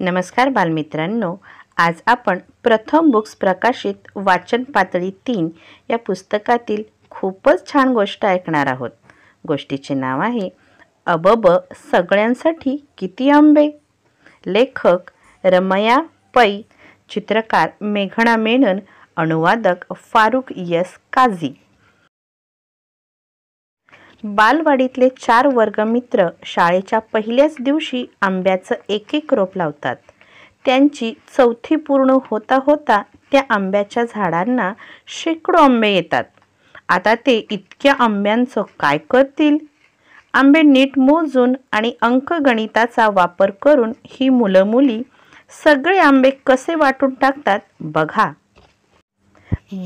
नमस्कार बालमित्रांनो आज आपण प्रथम बुक्स प्रकाशित वाचन पातळी तीन या पुस्तकातील खूपच छान गोष्ट ऐकणार आहोत गोष्टीचे नाव आहे अबब सगळ्यांसाठी किती आंबे लेखक रमया पै चित्रकार मेघणा मेनन अनुवादक फारुक यस काझी बालवाडीतले चार वर्गमित्र शाळेच्या पहिल्याच दिवशी आंब्याचं एक एक रोप लावतात त्यांची चौथी पूर्ण होता होता त्या आंब्याच्या झाडांना शेकडो आंबे येतात आता ते इतक्या आंब्यांचं काय करतील आंबे नीट मोजून आणि अंकगणिताचा वापर करून ही मुलं मुली सगळे आंबे कसे वाटून टाकतात बघा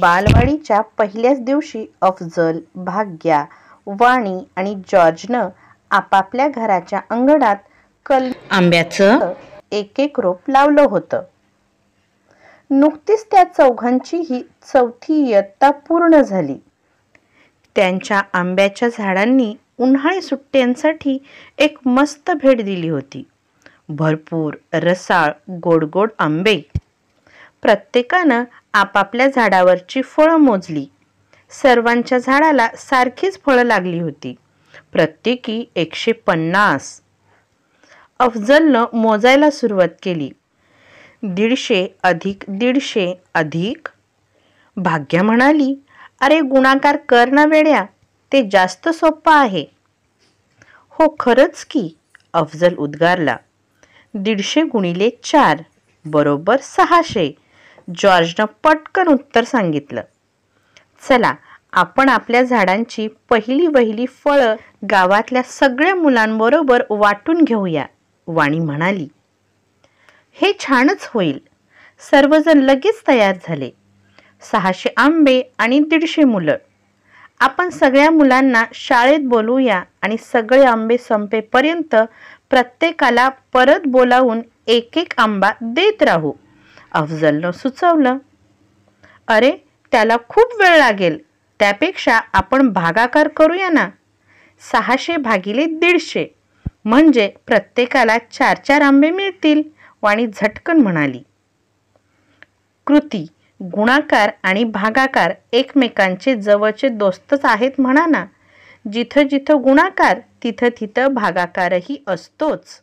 बालवाडीच्या पहिल्याच दिवशी अफजल भाग्या वाणी आणि जॉर्जनं आपापल्या घराच्या अंगणात कल आंब्याचं एक एक रोप लावलं होतं नुकतीच त्या चौघांची ही चौथी इयत्ता पूर्ण झाली त्यांच्या आंब्याच्या झाडांनी उन्हाळी सुट्ट्यांसाठी एक मस्त भेट दिली होती भरपूर रसाळ गोडगोड आंबे प्रत्येकानं आपापल्या झाडावरची फळं मोजली सर्वांच्या झाडाला सारखीच फळं लागली होती प्रत्येकी एकशे पन्नास अफजलनं मोजायला सुरुवात केली दीडशे अधिक दीडशे अधिक भाग्य म्हणाली अरे गुणाकार कर ना वेड्या ते जास्त सोपं आहे हो खरंच की अफजल उद्गारला दीडशे गुणिले चार बरोबर सहाशे जॉर्जनं पटकन उत्तर सांगितलं चला आपण आपल्या झाडांची पहिली वहिली फळं गावातल्या सगळ्या मुलांबरोबर वाटून घेऊया वाणी म्हणाली हे छानच होईल सर्वजण लगेच तयार झाले सहाशे आंबे आणि दीडशे मुलं आपण सगळ्या मुलांना शाळेत बोलूया आणि सगळे आंबे संपेपर्यंत प्रत्येकाला परत बोलावून एक एक आंबा देत राहू अफजलनं सुचवलं अरे त्याला खूप वेळ लागेल त्यापेक्षा आपण भागाकार करूया ना सहाशे भागिले दीडशे म्हणजे प्रत्येकाला चार चार आंबे मिळतील वाणी झटकन म्हणाली कृती गुणाकार आणि भागाकार एकमेकांचे जवळचे दोस्तच आहेत म्हणा ना जिथं जिथं गुणाकार तिथं तिथं भागाकारही असतोच